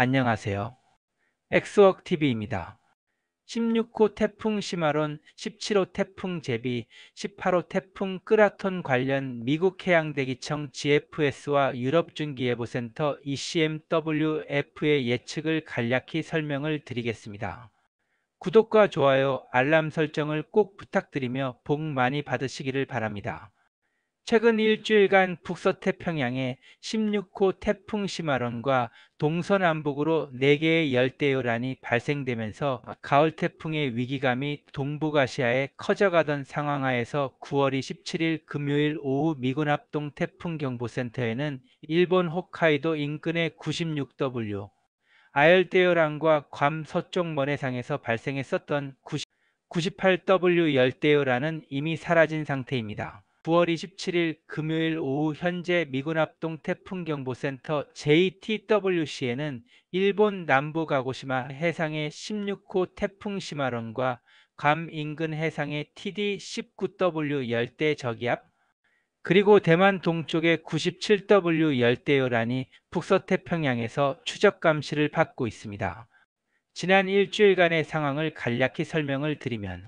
안녕하세요. 엑스워크 t v 입니다 16호 태풍 시마론, 17호 태풍 제비, 18호 태풍 끄라톤 관련 미국 해양대기청 GFS와 유럽중기예보센터 ECMWF의 예측을 간략히 설명을 드리겠습니다. 구독과 좋아요, 알람 설정을 꼭 부탁드리며 복 많이 받으시기를 바랍니다. 최근 일주일간 북서태평양에 16호 태풍 심화론과 동서남북으로 4개의 열대요란이 발생되면서 가을 태풍의 위기감이 동북아시아에 커져가던 상황하에서 9월 27일 금요일 오후 미군 합동 태풍 경보센터에는 일본 홋카이도 인근의 96W 아열대요란과 괌 서쪽 먼해상에서 발생했었던 98W 열대요란은 이미 사라진 상태입니다. 9월 27일 금요일 오후 현재 미군 합동 태풍경보센터 JTWC에는 일본 남부 가고시마 해상의 16호 태풍 심화론과 감 인근 해상의 TD-19W 열대 저기압 그리고 대만 동쪽의 97W 열대 요란이 북서태평양에서 추적 감시를 받고 있습니다. 지난 일주일간의 상황을 간략히 설명을 드리면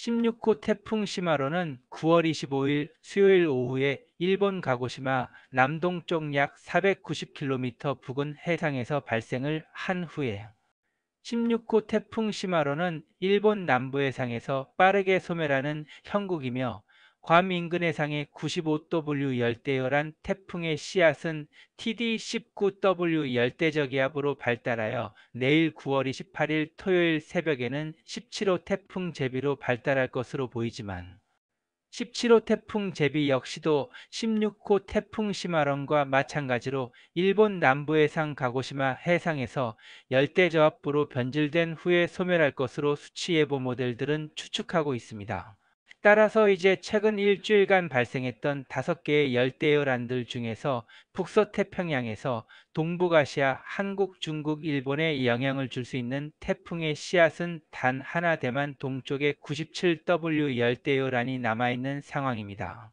16호 태풍 시마로는 9월 25일 수요일 오후에 일본 가고시마 남동쪽 약 490km 부근 해상에서 발생을 한 후에 16호 태풍 시마로는 일본 남부 해상에서 빠르게 소멸하는 형국이며 괌 인근 해상의 95W 열대열한 태풍의 씨앗은 TD19W 열대저기압으로 발달하여 내일 9월 28일 토요일 새벽에는 17호 태풍 제비로 발달할 것으로 보이지만 17호 태풍 제비 역시도 16호 태풍 시마론과 마찬가지로 일본 남부 해상 가고시마 해상에서 열대저압부로 변질된 후에 소멸할 것으로 수치예보 모델들은 추측하고 있습니다. 따라서 이제 최근 일주일간 발생했던 다섯 개의 열대 요란들 중에서 북서태평양에서 동북아시아, 한국, 중국, 일본에 영향을 줄 수 있는 태풍의 씨앗은 단 하나 대만 동쪽에 97W 열대 요란이 남아있는 상황입니다.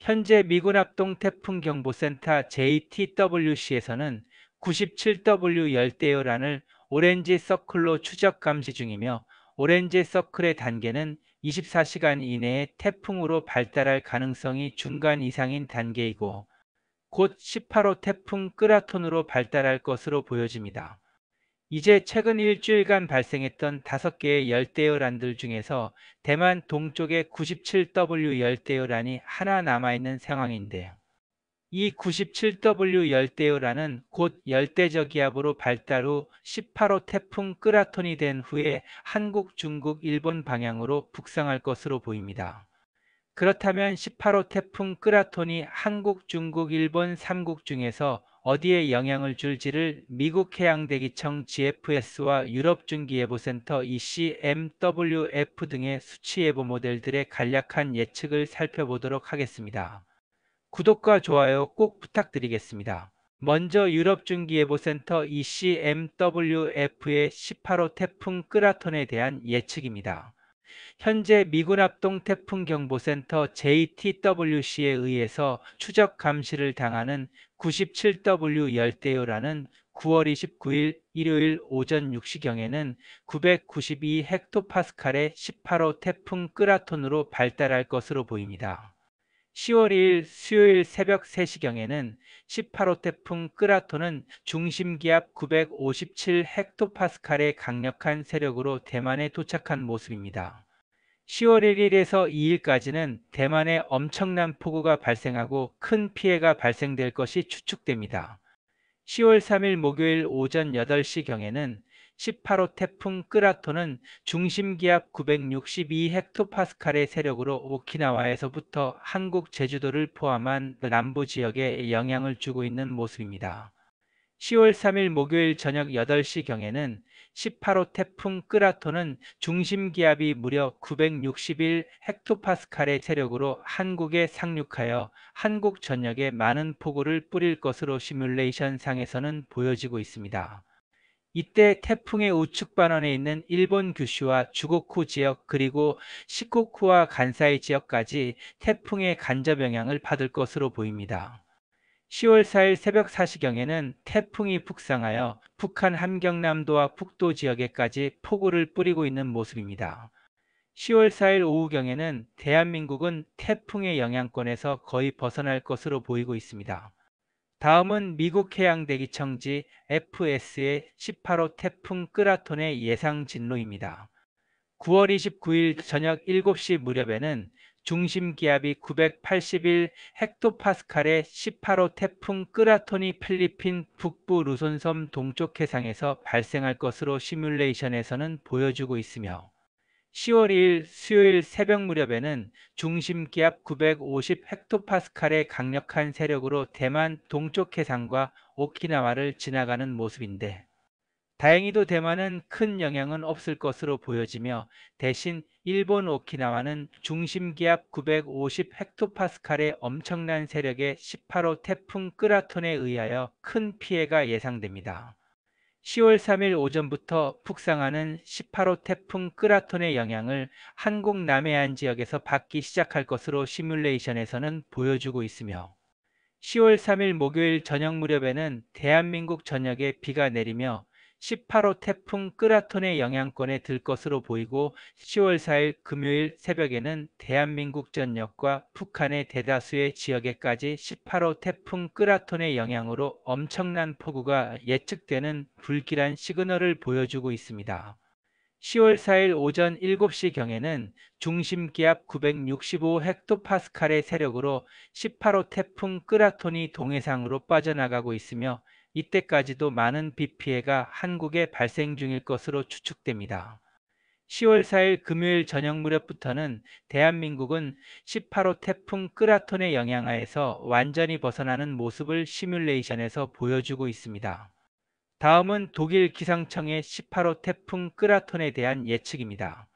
현재 미군 합동 태풍 경보센터 JTWC에서는 97W 열대 요란을 오렌지 서클로 추적 감시 중이며 오렌지 서클의 단계는 24시간 이내에 태풍으로 발달할 가능성이 중간 이상인 단계이고 곧 18호 태풍 끄라톤으로 발달할 것으로 보여집니다. 이제 최근 일주일간 발생했던 5개의 열대요란들 중에서 대만 동쪽의 97W 열대요란이 하나 남아있는 상황인데요. 이 97W 열대우라는 곧 열대저기압으로 발달 후 18호 태풍 끄라톤이 된 후에 한국, 중국, 일본 방향으로 북상할 것으로 보입니다. 그렇다면 18호 태풍 끄라톤이 한국, 중국, 일본 3국 중에서 어디에 영향을 줄지를 미국 해양대기청 GFS와 유럽 중기예보센터 ECMWF 등의 수치예보 모델들의 간략한 예측을 살펴보도록 하겠습니다. 구독과 좋아요 꼭 부탁드리겠습니다. 먼저 유럽중기예보센터 ECMWF의 18호 태풍 끄라톤에 대한 예측입니다. 현재 미군 합동 태풍 경보센터 JTWC에 의해서 추적 감시를 당하는 97W 열대요라는 9월 29일 일요일 오전 6시경에는 992헥토파스칼의 18호 태풍 끄라톤으로 발달할 것으로 보입니다. 10월 2일 수요일 새벽 3시경에는 18호 태풍 끄라토는 중심기압 957 헥토파스칼의 강력한 세력으로 대만에 도착한 모습입니다. 10월 1일에서 2일까지는 대만에 엄청난 폭우가 발생하고 큰 피해가 발생될 것이 추측됩니다. 10월 3일 목요일 오전 8시경에는 18호 태풍 끄라토는 중심기압 962헥토파스칼의 세력으로 오키나와에서부터 한국 제주도를 포함한 남부 지역에 영향을 주고 있는 모습입니다. 10월 3일 목요일 저녁 8시경에는 18호 태풍 끄라토는 중심기압이 무려 961 헥토파스칼의 세력으로 한국에 상륙하여 한국 전역에 많은 폭우를 뿌릴 것으로 시뮬레이션 상에서는 보여지고 있습니다. 이때 태풍의 우측 반원에 있는 일본 규슈와 주고쿠 지역 그리고 시코쿠와 간사이 지역까지 태풍의 간접 영향을 받을 것으로 보입니다. 10월 4일 새벽 4시경에는 태풍이 북상하여 북한 함경남도와 북도 지역에까지 폭우를 뿌리고 있는 모습입니다. 10월 4일 오후경에는 대한민국은 태풍의 영향권에서 거의 벗어날 것으로 보이고 있습니다. 다음은 미국 해양대기청지 FS의 18호 태풍 끄라톤의 예상 진로입니다. 9월 29일 저녁 7시 무렵에는 중심 기압이 981 헥토파스칼의 18호 태풍 끄라톤이 필리핀 북부 루손섬 동쪽 해상에서 발생할 것으로 시뮬레이션에서는 보여주고 있으며 10월 2일 수요일 새벽 무렵에는 중심 기압 950 헥토파스칼의 강력한 세력으로 대만 동쪽 해상과 오키나와를 지나가는 모습인데 다행히도 대만은 큰 영향은 없을 것으로 보여지며 대신 일본 오키나와는 중심 기압 950 헥토파스칼의 엄청난 세력의 18호 태풍 끄라톤에 의하여 큰 피해가 예상됩니다. 10월 3일 오전부터 북상하는 18호 태풍 끄라톤의 영향을 한국 남해안 지역에서 받기 시작할 것으로 시뮬레이션에서는 보여주고 있으며 10월 3일 목요일 저녁 무렵에는 대한민국 전역에 비가 내리며 18호 태풍 끄라톤의 영향권에 들 것으로 보이고 10월 4일 금요일 새벽에는 대한민국 전역과 북한의 대다수의 지역에까지 18호 태풍 끄라톤의 영향으로 엄청난 폭우가 예측되는 불길한 시그널을 보여주고 있습니다. 10월 4일 오전 7시경에는 중심기압 965헥토파스칼의 세력으로 18호 태풍 끄라톤이 동해상으로 빠져나가고 있으며 이때까지도 많은 비 피해가 한국에 발생 중일 것으로 추측됩니다. 10월 4일 금요일 저녁 무렵부터는 대한민국은 18호 태풍 끄라톤의 영향하에서 완전히 벗어나는 모습을 시뮬레이션에서 보여주고 있습니다. 다음은 독일 기상청의 18호 태풍 끄라톤에 대한 예측입니다.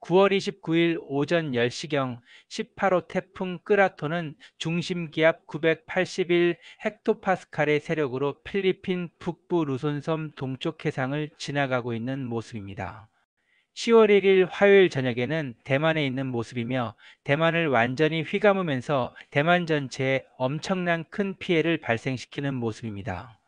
9월 29일 오전 10시경 18호 태풍 끄라토는 중심기압 981 헥토파스칼의 세력으로 필리핀 북부 루손섬 동쪽 해상을 지나가고 있는 모습입니다. 10월 1일 화요일 저녁에는 대만에 있는 모습이며 대만을 완전히 휘감으면서 대만 전체에 엄청난 큰 피해를 발생시키는 모습입니다.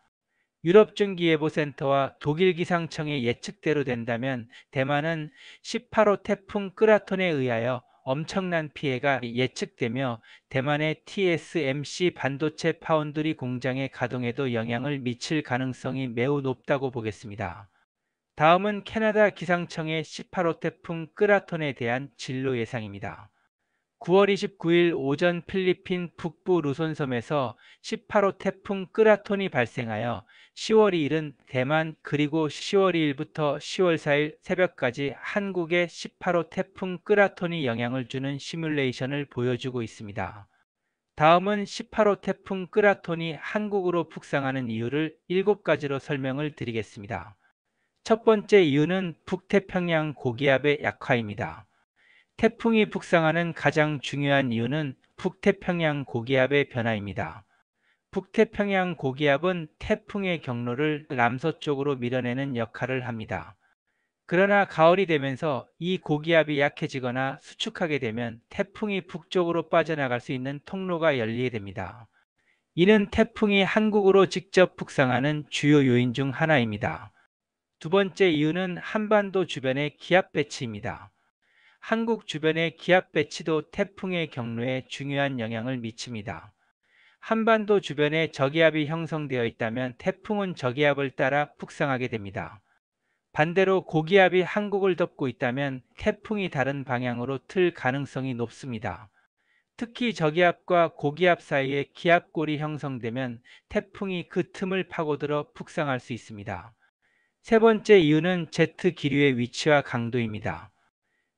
유럽중기예보센터와 독일기상청의 예측대로 된다면 대만은 18호 태풍 끄라톤에 의하여 엄청난 피해가 예측되며 대만의 TSMC 반도체 파운드리 공장의 가동에도 영향을 미칠 가능성이 매우 높다고 보겠습니다. 다음은 캐나다 기상청의 18호 태풍 끄라톤에 대한 진로 예상입니다. 9월 29일 오전 필리핀 북부 루손섬에서 18호 태풍 끄라톤이 발생하여 10월 2일은 대만 그리고 10월 2일부터 10월 4일 새벽까지 한국에 18호 태풍 끄라톤이 영향을 주는 시뮬레이션을 보여주고 있습니다. 다음은 18호 태풍 끄라톤이 한국으로 북상하는 이유를 7가지로 설명을 드리겠습니다. 첫 번째 이유는 북태평양 고기압의 약화입니다. 태풍이 북상하는 가장 중요한 이유는 북태평양 고기압의 변화입니다. 북태평양 고기압은 태풍의 경로를 남서쪽으로 밀어내는 역할을 합니다. 그러나 가을이 되면서 이 고기압이 약해지거나 수축하게 되면 태풍이 북쪽으로 빠져나갈 수 있는 통로가 열리게 됩니다. 이는 태풍이 한국으로 직접 북상하는 주요 요인 중 하나입니다. 두 번째 이유는 한반도 주변의 기압 배치입니다. 한국 주변의 기압 배치도 태풍의 경로에 중요한 영향을 미칩니다. 한반도 주변에 저기압이 형성되어 있다면 태풍은 저기압을 따라 북상하게 됩니다. 반대로 고기압이 한국을 덮고 있다면 태풍이 다른 방향으로 틀 가능성이 높습니다. 특히 저기압과 고기압 사이에 기압골이 형성되면 태풍이 그 틈을 파고들어 북상할 수 있습니다. 세 번째 이유는 제트 기류의 위치와 강도입니다.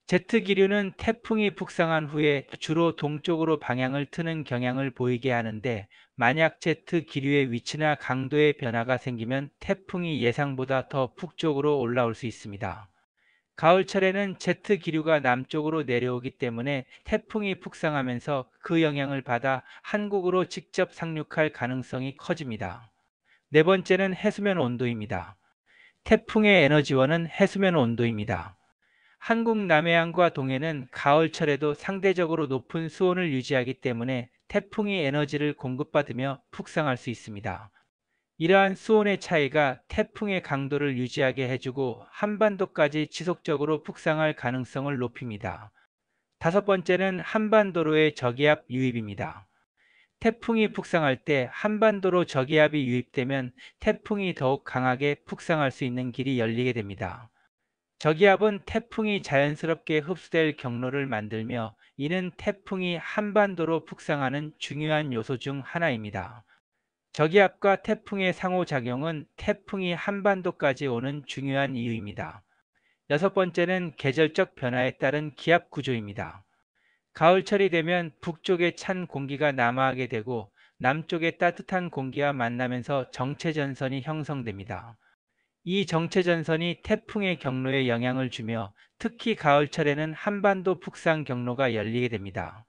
제트기류는 태풍이 북상한 후에 주로 동쪽으로 방향을 트는 경향을 보이게 하는데 만약 제트기류의 위치나 강도의 변화가 생기면 태풍이 예상보다 더 북쪽으로 올라올 수 있습니다. 가을철에는 제트기류가 남쪽으로 내려오기 때문에 태풍이 북상하면서 그 영향을 받아 한국으로 직접 상륙할 가능성이 커집니다. 네 번째는 해수면 온도입니다. 태풍의 에너지원은 해수면 온도입니다. 한국 남해안과 동해는 가을철에도 상대적으로 높은 수온을 유지하기 때문에 태풍이 에너지를 공급받으며 북상할 수 있습니다. 이러한 수온의 차이가 태풍의 강도를 유지하게 해주고 한반도까지 지속적으로 북상할 가능성을 높입니다. 다섯 번째는 한반도로의 저기압 유입입니다. 태풍이 북상할 때 한반도로 저기압이 유입되면 태풍이 더욱 강하게 북상할 수 있는 길이 열리게 됩니다. 저기압은 태풍이 자연스럽게 흡수될 경로를 만들며 이는 태풍이 한반도로 북상하는 중요한 요소 중 하나입니다. 저기압과 태풍의 상호작용은 태풍이 한반도까지 오는 중요한 이유입니다. 여섯 번째는 계절적 변화에 따른 기압 구조입니다. 가을철이 되면 북쪽에 찬 공기가 남하하게 되고 남쪽에 따뜻한 공기와 만나면서 정체전선이 형성됩니다. 이 정체전선이 태풍의 경로에 영향을 주며 특히 가을철에는 한반도 북상 경로가 열리게 됩니다.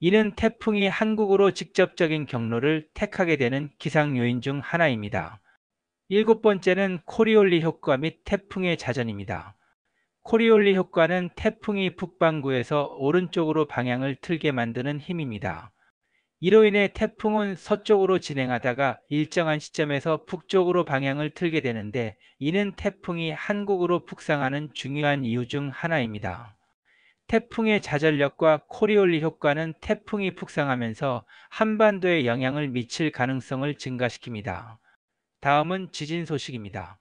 이는 태풍이 한국으로 직접적인 경로를 택하게 되는 기상 요인 중 하나입니다. 일곱 번째는 코리올리 효과 및 태풍의 자전입니다. 코리올리 효과는 태풍이 북반구에서 오른쪽으로 방향을 틀게 만드는 힘입니다. 이로 인해 태풍은 서쪽으로 진행하다가 일정한 시점에서 북쪽으로 방향을 틀게 되는데 이는 태풍이 한국으로 북상하는 중요한 이유 중 하나입니다. 태풍의 자전력과 코리올리 효과는 태풍이 북상하면서 한반도에 영향을 미칠 가능성을 증가시킵니다. 다음은 지진 소식입니다.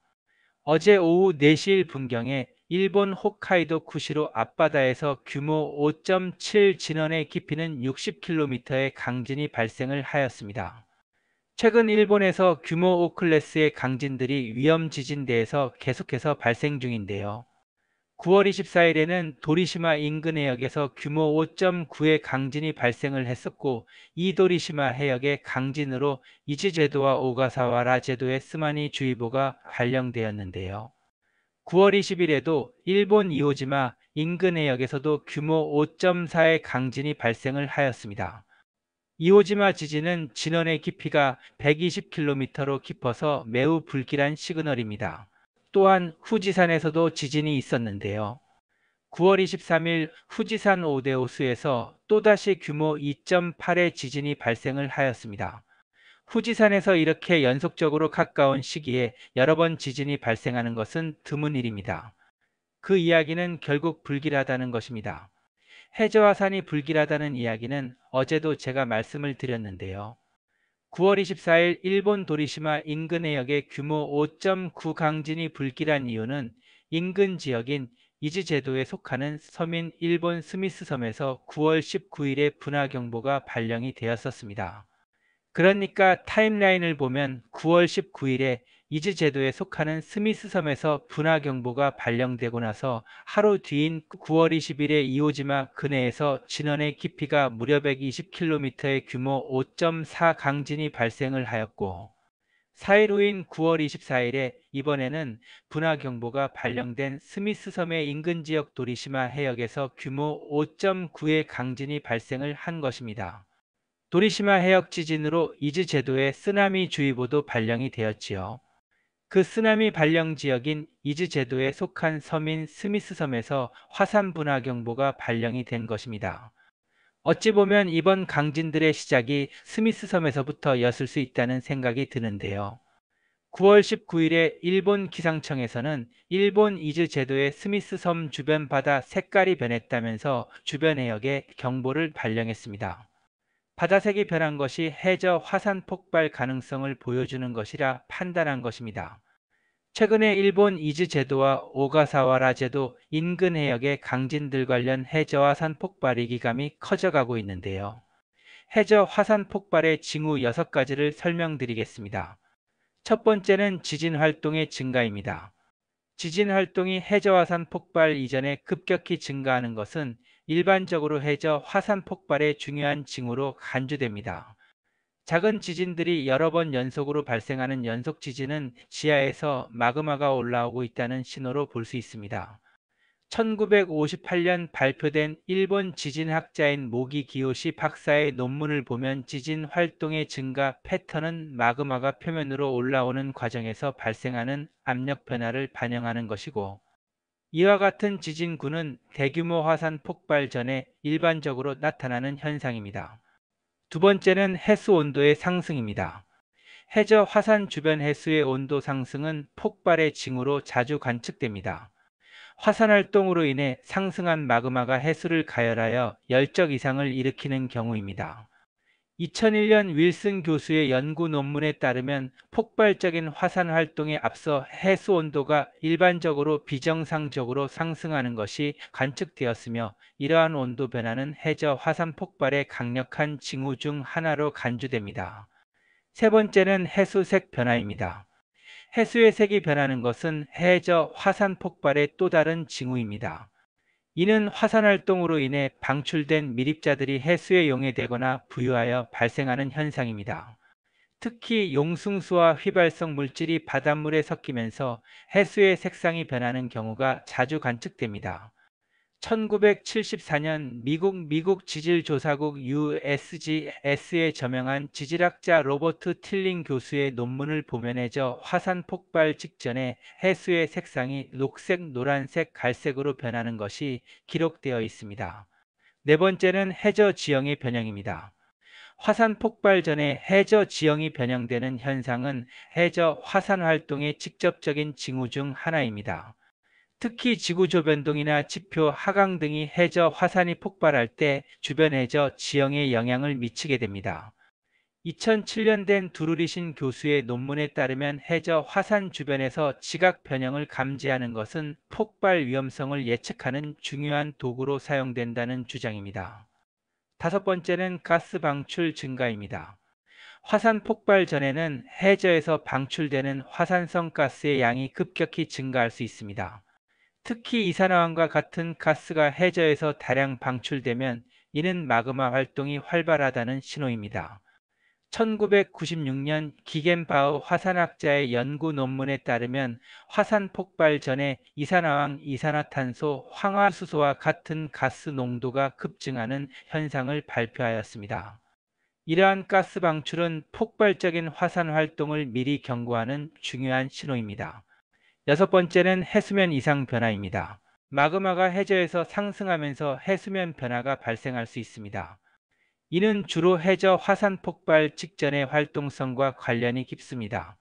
어제 오후 4시 1분경에 일본 홋카이도 쿠시로 앞바다에서 규모 5.7 진원의 깊이는 60km의 강진이 발생을 하였습니다. 최근 일본에서 규모 5클래스의 강진들이 위험 지진대에서 계속해서 발생 중인데요. 9월 24일에는 도리시마 인근 해역에서 규모 5.9의 강진이 발생을 했었고 이 도리시마 해역의 강진으로 이치제도와 오가사와라 제도의 스마니 주의보가 발령되었는데요. 9월 20일에도 일본 이오지마 인근 해역에서도 규모 5.4의 강진이 발생을 하였습니다. 이오지마 지진은 진원의 깊이가 120km로 깊어서 매우 불길한 시그널입니다. 또한 후지산에서도 지진이 있었는데요. 9월 23일 후지산 오데오스에서 또다시 규모 2.8의 지진이 발생을 하였습니다. 후지산에서 이렇게 연속적으로 가까운 시기에 여러 번 지진이 발생하는 것은 드문 일입니다. 그 이야기는 결국 불길하다는 것입니다. 해저화산이 불길하다는 이야기는 어제도 제가 말씀을 드렸는데요. 9월 24일 일본 도리시마 인근 해역의 규모 5.9 강진이 불길한 이유는 인근 지역인 이즈제도에 속하는 서민 일본 스미스 섬에서 9월 19일에 분화경보가 발령이 되었었습니다. 그러니까 타임라인을 보면 9월 19일에 이즈 제도에 속하는 스미스 섬에서 분화 경보가 발령되고 나서 하루 뒤인 9월 20일에 이오지마 근해에서 진원의 깊이가 무려 120km의 규모 5.4 강진이 발생을 하였고 4일 후인 9월 24일에 이번에는 분화경보가 발령된 스미스 섬의 인근 지역 도리시마 해역에서 규모 5.9의 강진이 발생을 한 것입니다. 도리시마 해역 지진으로 이즈 제도의 쓰나미 주의보도 발령이 되었지요. 그 쓰나미 발령 지역인 이즈 제도에 속한 섬인 스미스 섬에서 화산 분화 경보가 발령이 된 것입니다. 어찌 보면 이번 강진들의 시작이 스미스 섬에서부터였을 수 있다는 생각이 드는데요. 9월 19일에 일본 기상청에서는 일본 이즈 제도의 스미스 섬 주변 바다 색깔이 변했다면서 주변 해역에 경보를 발령했습니다. 바다색이 변한 것이 해저 화산 폭발 가능성을 보여주는 것이라 판단한 것입니다. 최근에 일본 이즈 제도와 오가사와라 제도 인근 해역의 강진들 관련 해저화산 폭발 위기감이 커져가고 있는데요. 해저 화산 폭발의 징후 6가지를 설명드리겠습니다. 첫 번째는 지진 활동의 증가입니다. 지진 활동이 해저화산 폭발 이전에 급격히 증가하는 것은 일반적으로 해저 화산 폭발의 중요한 징후로 간주됩니다. 작은 지진들이 여러 번 연속으로 발생하는 연속 지진은 지하에서 마그마가 올라오고 있다는 신호로 볼 수 있습니다. 1958년 발표된 일본 지진학자인 모기 기요시 박사의 논문을 보면 지진 활동의 증가 패턴은 마그마가 표면으로 올라오는 과정에서 발생하는 압력 변화를 반영하는 것이고 이와 같은 지진구는 대규모 화산 폭발 전에 일반적으로 나타나는 현상입니다. 두 번째는 해수 온도의 상승입니다. 해저 화산 주변 해수의 온도 상승은 폭발의 징후로 자주 관측됩니다. 화산 활동으로 인해 상승한 마그마가 해수를 가열하여 열적 이상을 일으키는 경우입니다. 2001년 윌슨 교수의 연구 논문에 따르면 폭발적인 화산 활동에 앞서 해수 온도가 일반적으로 비정상적으로 상승하는 것이 관측되었으며 이러한 온도 변화는 해저 화산 폭발의 강력한 징후 중 하나로 간주됩니다. 세 번째는 해수색 변화입니다. 해수의 색이 변하는 것은 해저 화산 폭발의 또 다른 징후입니다. 이는 화산 활동으로 인해 방출된 미립자들이 해수에 용해되거나 부유하여 발생하는 현상입니다. 특히 용승수와 휘발성 물질이 바닷물에 섞이면서 해수의 색상이 변하는 경우가 자주 관측됩니다. 1974년 미국 미국 지질조사국 USGS에 저명한 지질학자 로버트 틸링 교수의 논문을 보면해져 화산 폭발 직전에 해수의 색상이 녹색, 노란색, 갈색으로 변하는 것이 기록되어 있습니다. 네 번째는 해저 지형의 변형입니다. 화산 폭발 전에 해저 지형이 변형되는 현상은 해저 화산 활동의 직접적인 징후 중 하나입니다. 특히 지구조 변동이나 지표 하강 등이 해저 화산이 폭발할 때 주변 해저 지형에 영향을 미치게 됩니다. 2007년 된 두루리신 교수의 논문에 따르면 해저 화산 주변에서 지각 변형을 감지하는 것은 폭발 위험성을 예측하는 중요한 도구로 사용된다는 주장입니다. 다섯 번째는 가스 방출 증가입니다. 화산 폭발 전에는 해저에서 방출되는 화산성 가스의 양이 급격히 증가할 수 있습니다. 특히 이산화황과 같은 가스가 해저에서 다량 방출되면 이는 마그마 활동이 활발하다는 신호입니다. 1996년 기겐바우 화산학자의 연구 논문에 따르면 화산 폭발 전에 이산화황, 이산화탄소, 황화수소와 같은 가스 농도가 급증하는 현상을 발표하였습니다. 이러한 가스 방출은 폭발적인 화산 활동을 미리 경고하는 중요한 신호입니다. 여섯 번째는 해수면 이상 변화입니다. 마그마가 해저에서 상승하면서 해수면 변화가 발생할 수 있습니다. 이는 주로 해저 화산 폭발 직전의 활동성과 관련이 깊습니다.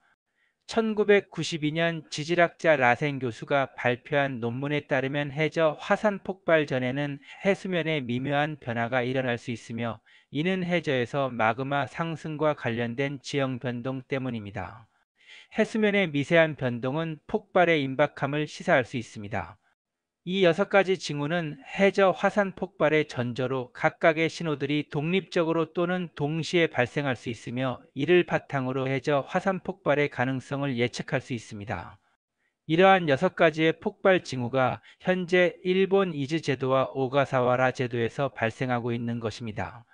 1992년 지질학자 라센 교수가 발표한 논문에 따르면 해저 화산 폭발 전에는 해수면의 미묘한 변화가 일어날 수 있으며 이는 해저에서 마그마 상승과 관련된 지형 변동 때문입니다. 해수면의 미세한 변동은 폭발의 임박함을 시사할 수 있습니다. 이 여섯 가지 징후는 해저 화산 폭발의 전조로 각각의 신호들이 독립적으로 또는 동시에 발생할 수 있으며 이를 바탕으로 해저 화산 폭발의 가능성을 예측할 수 있습니다. 이러한 여섯 가지의 폭발 징후가 현재 일본 이즈 제도와 오가사와라 제도에서 발생하고 있는 것입니다.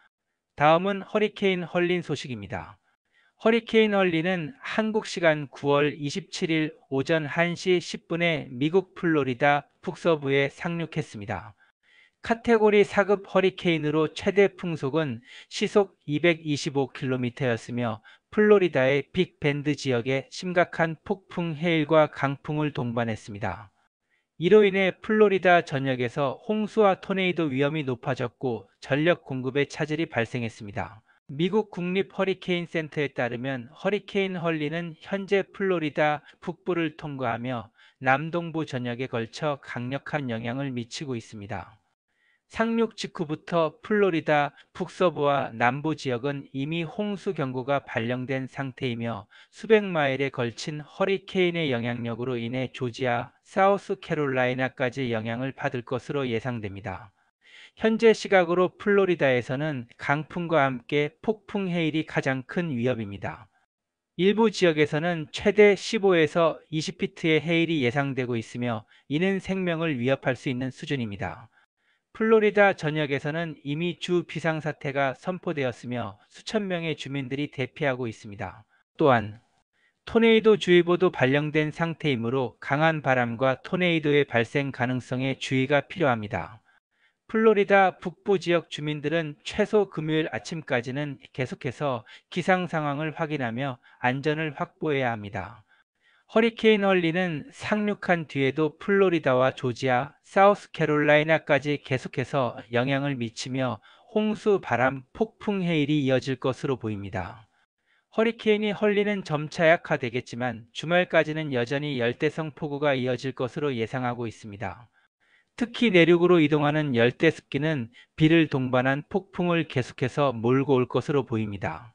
다음은 허리케인 헐린 소식입니다. 허리케인 얼리는 한국 시간 9월 27일 오전 1시 10분에 미국 플로리다 북서부에 상륙했습니다. 카테고리 4급 허리케인으로 최대 풍속은 시속 225km였으며 플로리다의 빅밴드 지역에 심각한 폭풍 해일과 강풍을 동반했습니다. 이로 인해 플로리다 전역에서 홍수와 토네이도 위험이 높아졌고 전력 공급에 차질이 발생했습니다. 미국 국립 허리케인 센터에 따르면 허리케인 헐리는 현재 플로리다 북부를 통과하며 남동부 전역에 걸쳐 강력한 영향을 미치고 있습니다. 상륙 직후부터 플로리다 북서부와 남부 지역은 이미 홍수 경고가 발령된 상태이며 수백 마일에 걸친 허리케인의 영향력으로 인해 조지아, 사우스 캐롤라이나까지 영향을 받을 것으로 예상됩니다. 현재 시각으로 플로리다에서는 강풍과 함께 폭풍 해일이 가장 큰 위협입니다. 일부 지역에서는 최대 15에서 20피트의 해일이 예상되고 있으며 이는 생명을 위협할 수 있는 수준입니다. 플로리다 전역에서는 이미 주 비상사태가 선포되었으며 수천 명의 주민들이 대피하고 있습니다. 또한 토네이도 주의보도 발령된 상태이므로 강한 바람과 토네이도의 발생 가능성에 주의가 필요합니다. 플로리다 북부 지역 주민들은 최소 금요일 아침까지는 계속해서 기상 상황을 확인하며 안전을 확보해야 합니다. 허리케인 헐리는 상륙한 뒤에도 플로리다와 조지아, 사우스캐롤라이나까지 계속해서 영향을 미치며 홍수, 바람, 폭풍 해일이 이어질 것으로 보입니다. 허리케인이 헐리는 점차 약화되겠지만 주말까지는 여전히 열대성 폭우가 이어질 것으로 예상하고 있습니다. 특히 내륙으로 이동하는 열대 습기는 비를 동반한 폭풍을 계속해서 몰고 올 것으로 보입니다.